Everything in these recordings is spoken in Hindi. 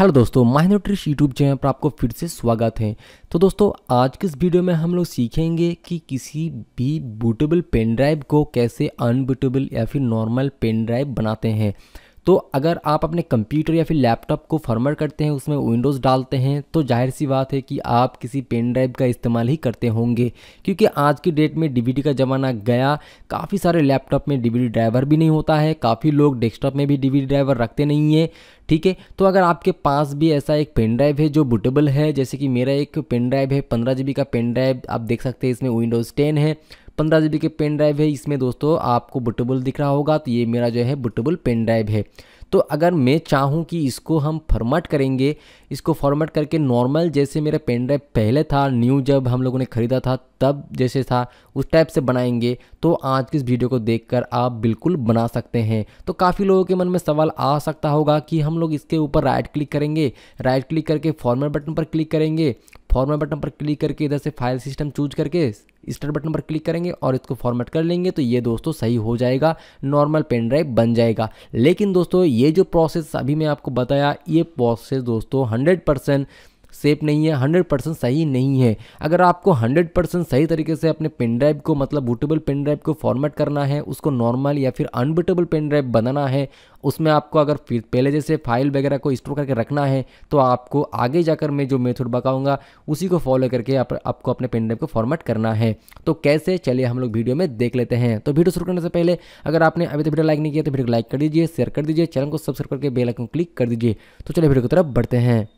हेलो दोस्तों माई न्यूट्रिश यूट्यूब चैनल पर आपको फिर से स्वागत है तो दोस्तों आज के इस वीडियो में हम लोग सीखेंगे कि किसी भी बूटेबल पेन ड्राइव को कैसे अनबूटेबल या फिर नॉर्मल पेन ड्राइव बनाते हैं तो अगर आप अपने कंप्यूटर या फिर लैपटॉप को फॉर्मेट करते हैं उसमें विंडोज़ डालते हैं तो जाहिर सी बात है कि आप किसी पेन ड्राइव का इस्तेमाल ही करते होंगे क्योंकि आज की डेट में डीवीडी का ज़माना गया काफ़ी सारे लैपटॉप में डीवीडी ड्राइवर भी नहीं होता है काफ़ी लोग डेस्कटॉप में भी डीवीडी ड्राइवर रखते नहीं हैं ठीक है तो अगर आपके पास भी ऐसा एक पेन ड्राइव है जो बुटेबल है जैसे कि मेरा एक पेन ड्राइव है पंद्रह जी का पेन ड्राइव आप देख सकते हैं इसमें विंडोज़ टेन है पंद्रह जी के पेन ड्राइव है इसमें दोस्तों आपको बुटेबल दिख रहा होगा तो ये मेरा जो है बुटेबल पेन ड्राइव है तो अगर मैं चाहूँ कि इसको हम फॉर्मेट करेंगे इसको फॉर्मेट करके नॉर्मल जैसे मेरा पेन ड्राइव पहले था न्यू जब हम लोगों ने ख़रीदा था तब जैसे था उस टाइप से बनाएंगे तो आज की इस वीडियो को देखकर आप बिल्कुल बना सकते हैं तो काफ़ी लोगों के मन में सवाल आ सकता होगा कि हम लोग इसके ऊपर राइट क्लिक करेंगे राइट क्लिक करके फॉर्मेट बटन पर क्लिक करेंगे फॉर्मेट बटन पर क्लिक करके इधर से फाइल सिस्टम चूज करके स्टार्ट बटन पर क्लिक करेंगे और इसको फॉर्मेट कर लेंगे तो ये दोस्तों सही हो जाएगा नॉर्मल पेन ड्राइव बन जाएगा लेकिन दोस्तों ये जो प्रोसेस अभी मैं आपको बताया ये प्रोसेस दोस्तों हंड्रेड परसेंट सेफ नहीं है हंड्रेड परसेंट सही नहीं है अगर आपको हंड्रेड परसेंट सही तरीके से अपने पेन ड्राइव को मतलब बूटेबल पेन ड्राइव को फॉर्मेट करना है उसको नॉर्मल या फिर अनबूटेबल पेन ड्राइव बनाना है उसमें आपको अगर फिर पहले जैसे फाइल वगैरह को स्टोर करके रखना है तो आपको आगे जाकर मैं जो मेथड बताऊंगा उसी को फॉलो करके आप, आपको अपने पेन ड्राइव को फॉर्मेट करना है तो कैसे चलिए हम लोग वीडियो में देख लेते हैं तो वीडियो शुरू करने से पहले अगर आपने अभी तक वीडियो लाइक नहीं किया तो वीडियो को लाइक कर दीजिए शेयर कर दीजिए चैनल को सब्सक्राइब करके बेलाइकन क्लिक कर दीजिए तो चलिए वीडियो की तरफ बढ़ते हैं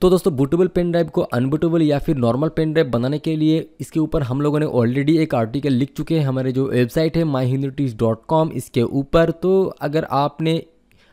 तो दोस्तों बुटेबल पेन ड्राइव को अनबुटेबल या फिर नॉर्मल पेन ड्राइव बनाने के लिए इसके ऊपर हम लोगों ने ऑलरेडी एक आर्टिकल लिख चुके हैं हमारे जो वेबसाइट है माई इसके ऊपर तो अगर आपने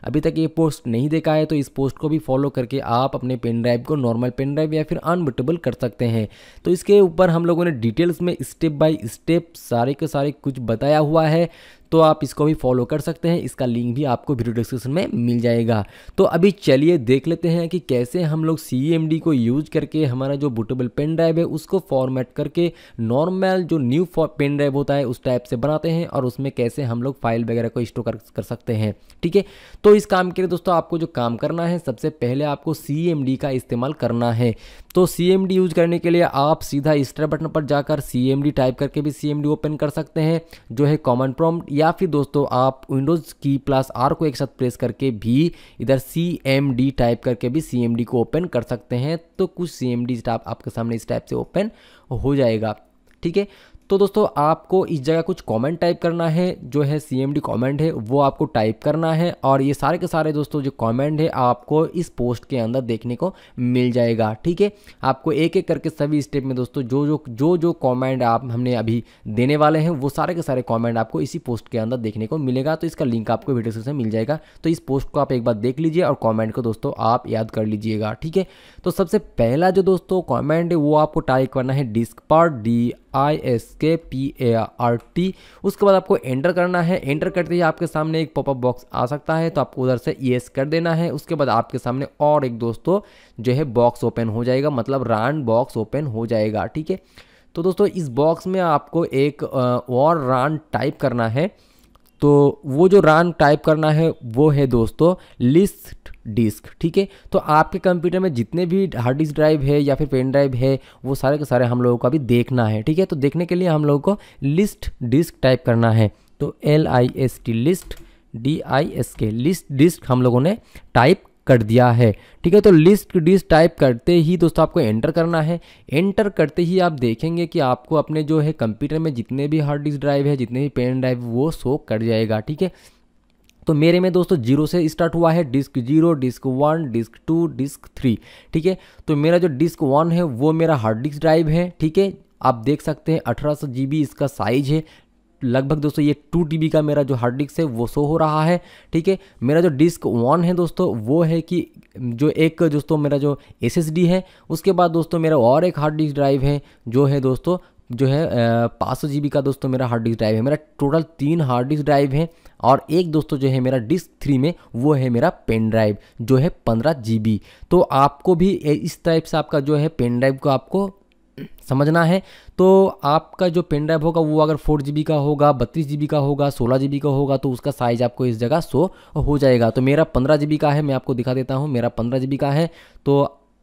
अभी तक ये पोस्ट नहीं देखा है तो इस पोस्ट को भी फॉलो करके आप अपने पेन ड्राइव को नॉर्मल पेन ड्राइव या फिर अनबुटेबल कर सकते हैं तो इसके ऊपर हम लोगों ने डिटेल्स में स्टेप बाय स्टेप सारे के सारे कुछ बताया हुआ है तो आप इसको भी फॉलो कर सकते हैं इसका लिंक भी आपको वीडियो डिस्क्रिप्शन में मिल जाएगा तो अभी चलिए देख लेते हैं कि कैसे हम लोग सी e को यूज करके हमारा जो बुटेबल पेन ड्राइव है उसको फॉर्मेट करके नॉर्मल जो न्यू पेन ड्राइव होता है उस टाइप से बनाते हैं और उसमें कैसे हम लोग फाइल वगैरह को स्टोर कर, कर सकते हैं ठीक है तो इस काम के लिए दोस्तों आपको जो काम करना है सबसे पहले आपको सी e का इस्तेमाल करना है तो सी यूज e करने के लिए आप सीधा स्टर बटन पर जाकर सी टाइप करके भी सी ओपन कर सकते हैं जो है कॉमन प्रॉम्प्ट या या फिर दोस्तों आप विंडोज़ की प्लस आर को एक साथ प्रेस करके भी इधर सी एम डी टाइप करके भी सी एम डी को ओपन कर सकते हैं तो कुछ सी एम डी आपके सामने इस टाइप से ओपन हो जाएगा ठीक है तो दोस्तों आपको इस जगह कुछ कमेंट टाइप करना है जो है सीएमडी कमेंट है वो आपको टाइप करना है और ये सारे के सारे दोस्तों जो कमेंट है आपको इस पोस्ट के अंदर देखने को मिल जाएगा ठीक है आपको एक एक करके सभी स्टेप में दोस्तों जो जो जो जो कॉमेंट आप हमने अभी देने वाले हैं वो सारे के सारे कॉमेंट आपको इसी पोस्ट के अंदर देखने को मिलेगा तो इसका लिंक आपको वीडियो से मिल जाएगा तो इस पोस्ट को आप एक बार देख लीजिए और कॉमेंट को दोस्तों आप याद कर लीजिएगा ठीक है तो सबसे पहला जो दोस्तों कॉमेंट है वो आपको टाइप करना है डिस्क पर D I S K P A R T उसके बाद आपको एंटर करना है एंटर करते ही आपके सामने एक पॉपअप बॉक्स आ सकता है तो आपको उधर से एस कर देना है उसके बाद आपके सामने और एक दोस्तों जो है बॉक्स ओपन हो जाएगा मतलब रान बॉक्स ओपन हो जाएगा ठीक है तो दोस्तों इस बॉक्स में आपको एक और रान टाइप करना है तो वो जो रान टाइप करना है वो है दोस्तों लिस्ट डिस्क ठीक है तो आपके कंप्यूटर में जितने भी हार्ड डिस्क ड्राइव है या फिर पेन ड्राइव है वो सारे के सारे हम लोगों का भी देखना है ठीक है तो देखने के लिए हम लोगों को लिस्ट डिस्क टाइप करना है तो L I S T list D I S K list disk हम लोगों ने टाइप कर दिया है ठीक है तो लिस्ट डिस टाइप करते ही दोस्तों आपको एंटर करना है एंटर करते ही आप देखेंगे कि आपको अपने जो है कंप्यूटर में जितने भी हार्ड डिस्क ड्राइव है जितने भी पेन ड्राइव वो शो कर जाएगा ठीक है तो मेरे में दोस्तों जीरो से स्टार्ट हुआ है disk zero disk one disk two disk three ठीक है तो मेरा जो डिस्क वन है वो मेरा हार्ड डिस्क ड्राइव है ठीक है आप देख सकते हैं अठारह सौ इसका साइज है लगभग दोस्तों ये टू टी का मेरा जो हार्ड डिस्क है वो शो हो रहा है ठीक है मेरा जो डिस्क वन है दोस्तों वो है कि जो एक दोस्तों मेरा जो एस है उसके बाद दोस्तों मेरा और एक हार्ड डिस्क ड्राइव है जो है दोस्तों जो है पाँच सौ का दोस्तों मेरा हार्ड डिस्क ड्राइव है मेरा टोटल तीन हार्ड डिस्क ड्राइव है और एक दोस्तों जो है मेरा डिस्क थ्री में वो है मेरा पेन ड्राइव जो है पंद्रह जी तो आपको भी इस टाइप से आपका जो है पेन ड्राइव को आपको समझना है तो आपका जो पेन ड्राइव होगा वो अगर फोर जी का होगा बत्तीस जी का होगा सोलह जी का होगा तो उसका साइज आपको इस जगह सो हो जाएगा तो मेरा पंद्रह जी का है मैं आपको दिखा देता हूँ मेरा पंद्रह जी का है तो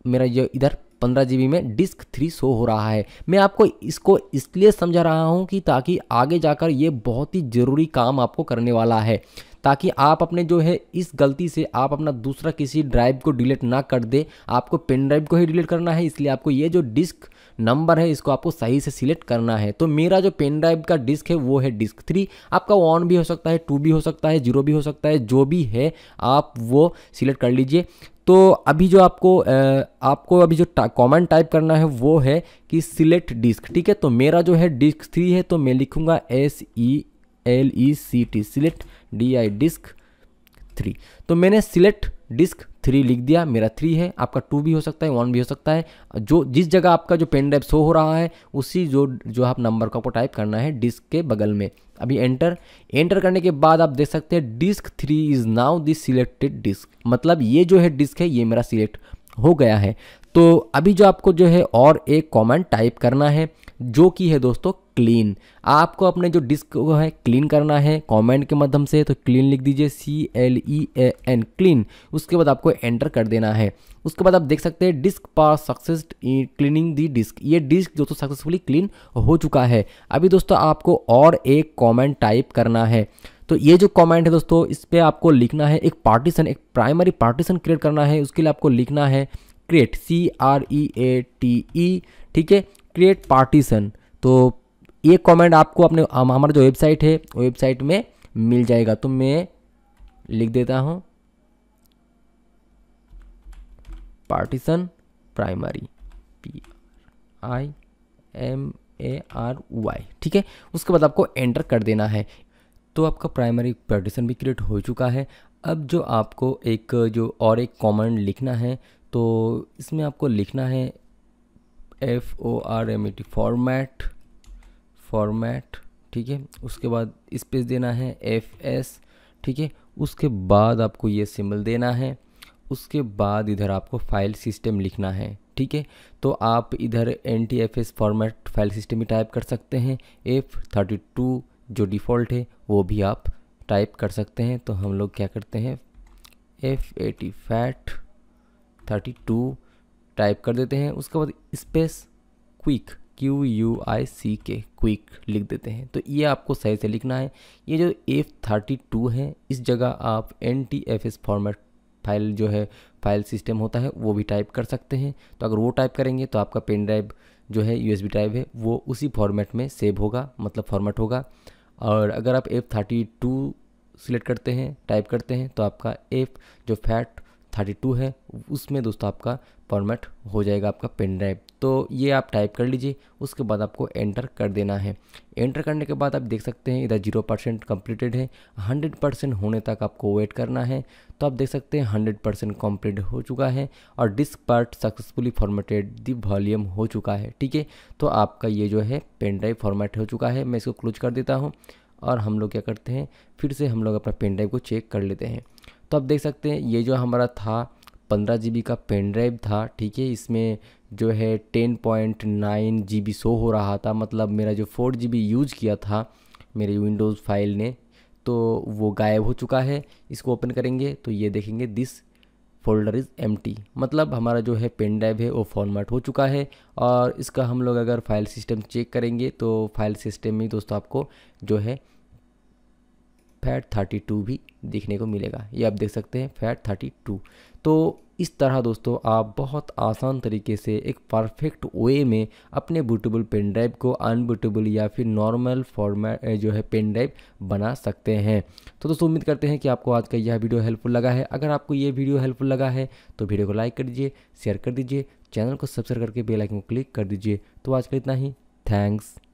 मेरा ये इधर पंद्रह जी में डिस्क थ्री शो हो रहा है मैं आपको इसको इसलिए समझा रहा हूँ कि ताकि आगे जाकर ये बहुत ही ज़रूरी काम आपको करने वाला है ताकि आप अपने जो है इस गलती से आप अपना दूसरा किसी ड्राइव को डिलीट ना कर दे आपको पेन ड्राइव को ही डिलीट करना है इसलिए आपको ये जो डिस्क नंबर है इसको आपको सही से सिलेक्ट करना है तो मेरा जो पेन ड्राइव का डिस्क है वो है डिस्क थ्री आपका ऑन भी हो सकता है टू भी हो सकता है जीरो भी हो सकता है जो भी है आप वो सिलेक्ट कर लीजिए तो अभी जो आपको आपको अभी जो कॉमन टाइप करना है वो है कि सिलेक्ट डिस्क ठीक है तो मेरा जो है डिस्क थ्री है तो मैं लिखूँगा S E L E C T select D I disk three तो मैंने सिलेक्ट डिस्क थ्री लिख दिया मेरा थ्री है आपका टू भी हो सकता है वन भी हो सकता है जो जिस जगह आपका जो पेन ड्राइव शो हो रहा है उसी जो जो आप नंबर को आपको टाइप करना है डिस्क के बगल में अभी एंटर एंटर करने के बाद आप देख सकते हैं disk three is now this selected disk मतलब ये जो है डिस्क है ये मेरा सिलेक्ट हो गया है तो अभी जो आपको जो है और एक कमेंट टाइप करना है जो कि है दोस्तों क्लीन आपको अपने जो डिस्क को है क्लीन करना है कमेंट के माध्यम से तो क्लीन लिख दीजिए C L E A N clean उसके बाद आपको एंटर कर देना है उसके बाद आप देख सकते हैं diskpart success cleaning the disk ये डिस्क दोस्तों सक्सेसफुली क्लीन हो चुका है अभी दोस्तों आपको और एक कॉमेंट टाइप करना है तो ये जो कमेंट है दोस्तों इस पर आपको लिखना है एक पार्टीशन एक प्राइमरी पार्टीशन क्रिएट करना है उसके लिए आपको लिखना है create C R E A T E ठीक है क्रिएट पार्टीशन तो ये कमेंट आपको अपने हमारा जो वेबसाइट है वेबसाइट में मिल जाएगा तो मैं लिख देता हूँ partition primary P R I M A R ठीक है उसके बाद आपको एंटर कर देना है तो आपका प्राइमरी पार्टीशन भी क्रिएट हो चुका है अब जो आपको एक जो और एक कॉमेंट लिखना है तो इसमें आपको लिखना है F O R M E T format format ठीक है उसके बाद स्पेस देना है एफ एस ठीक है उसके बाद आपको ये सिम्बल देना है उसके बाद इधर आपको फाइल सिस्टम लिखना है ठीक है तो आप इधर N T F S format file system ही टाइप कर सकते हैं एफ थर्टी टू जो डिफ़ॉल्ट है वो भी आप टाइप कर सकते हैं तो हम लोग क्या करते हैं F A T FAT thirty two type कर देते हैं उसके बाद space quick Q U I C K quick लिख देते हैं तो ये आपको सही से लिखना है ये जो एफ थर्टी टू है इस जगह आप N T F S format file जो है फाइल सिस्टम होता है वो भी टाइप कर सकते हैं तो अगर वो टाइप करेंगे तो आपका पेन ड्राइव जो है यू एस बी ड्राइव है वो उसी फॉर्मेट में सेव होगा मतलब फॉर्मेट होगा और अगर आप एफ़ थर्टी टू सिलेक्ट करते हैं टाइप करते हैं तो आपका एफ़ जो फैट थर्टी टू है उसमें दोस्तों आपका फॉर्मेट हो जाएगा आपका पेन ड्राइव तो ये आप टाइप कर लीजिए उसके बाद आपको एंटर कर देना है एंटर करने के बाद आप देख सकते हैं इधर जीरो परसेंट कम्प्लीटेड है हंड्रेड परसेंट होने तक आपको वेट करना है तो आप देख सकते हैं हंड्रेड परसेंट कम्प्लीट हो चुका है और diskpart successfully formatted the volume हो चुका है ठीक है तो आपका ये जो है पेन ड्राइव फॉर्मेट हो चुका है मैं इसको क्लोज कर देता हूँ और हम लोग क्या करते हैं फिर से हम लोग अपना पेन ड्राइव को चेक कर लेते हैं तो आप देख सकते हैं ये जो हमारा था पंद्रह जी का पेन ड्राइव था ठीक है इसमें जो है ten point nine G B show हो रहा था मतलब मेरा जो फोर जी बी यूज किया था मेरे विंडोज़ फाइल ने तो वो गायब हो चुका है इसको ओपन करेंगे तो ये देखेंगे दिस फोल्डर इज़ एम मतलब हमारा जो है पेन ड्राइव है वो फॉर्मेट हो चुका है और इसका हम लोग अगर फाइल सिस्टम चेक करेंगे तो फाइल सिस्टम में दोस्तों आपको जो है फैट थर्टी टू भी देखने को मिलेगा ये आप देख सकते हैं फैट थर्टी टू तो इस तरह दोस्तों आप बहुत आसान तरीके से एक परफेक्ट वे में अपने बूटेबल पेन ड्राइव को अनबूटेबल या फिर नॉर्मल फॉर्मेट जो है पेन ड्राइव बना सकते हैं तो दोस्तों उम्मीद करते हैं कि आपको आज का यह वीडियो हेल्पफुल लगा है अगर आपको ये वीडियो हेल्पफुल लगा है तो वीडियो को लाइक कर दीजिए शेयर कर दीजिए चैनल को सब्सक्राइब करके बेल आइकन को क्लिक कर दीजिए तो आज का इतना ही थैंक्स